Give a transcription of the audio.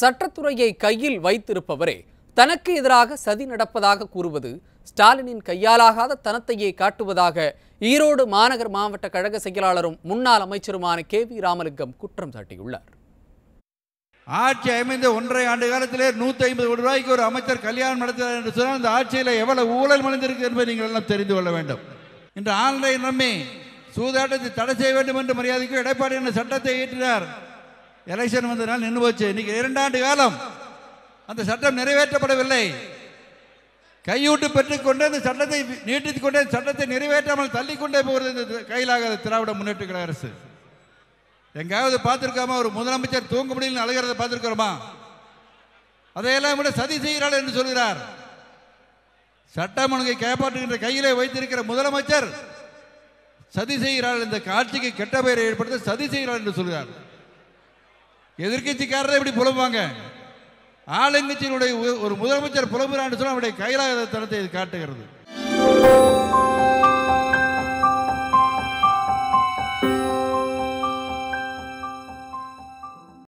சட்டத்துறையை கையில் வைத்திருப்பவரே தனக்கு எதிராக சதி நடப்பதாக கூறுவது ஸ்டாலினின் கையாலாகாத தனத்தையே காட்டுவதாக ஈரோடு மாநகர் மாவட்ட கழக செயலாளரும் முன்னாள் அமைச்சருமான கே வி ராமலிங்கம் குற்றம் சாட்டியுள்ளார் ஆட்சி அமைந்த ஒன்றரை ஆண்டு காலத்திலே நூத்தி ஐம்பது கோடி ரூபாய்க்கு ஒரு அமைச்சர் கல்யாணம் நடத்தினார் என்று சொன்னால் அந்த ஆட்சியில் எவ்வளவு ஊழல் மனிந்திருக்கு என்பதை நீங்கள் எல்லாம் தெரிந்து கொள்ள வேண்டும் இன்று ஆன்லைன் நம்பி சூதாட்டத்தை தடை செய்ய வேண்டும் என்று மரியாதைக்கு எடப்பாடி என்ற சட்டத்தை ஏற்றினார் எலெக்ஷன் வந்ததுனால நின்று போச்சு இன்னைக்கு இரண்டாண்டு காலம் அந்த சட்டம் நிறைவேற்றப்படவில்லை கையூட்டு பெற்றுக்கொண்டு அந்த சட்டத்தை நீட்டித்துக் கொண்டே சட்டத்தை நிறைவேற்றாமல் தள்ளிக்கொண்டே போகிறது இந்த கையிலாக திராவிட முன்னேற்ற கழக அரசு எங்காவது பார்த்துருக்காம ஒரு முதலமைச்சர் தூங்க முடியல அழுகிறத பார்த்துருக்கிறோமா அதையெல்லாம் விட சதி செய்கிறாள் என்று சொல்கிறார் சட்டம் ஒழுங்கை காப்பாற்றுகின்ற கையிலே வைத்திருக்கிற முதலமைச்சர் சதி செய்கிறாள் இந்த காட்சிக்கு கெட்ட பெயரை ஏற்படுத்த சதி செய்கிறாள் என்று சொல்கிறார் எதிர்கட்சிக்காரரை இப்படி புலம்புவாங்க ஆளுங்கட்சியினுடைய ஒரு முதலமைச்சர் புலம்புறான்னு சொன்னால் அவருடைய கைலாய தரத்தை இது காட்டுகிறது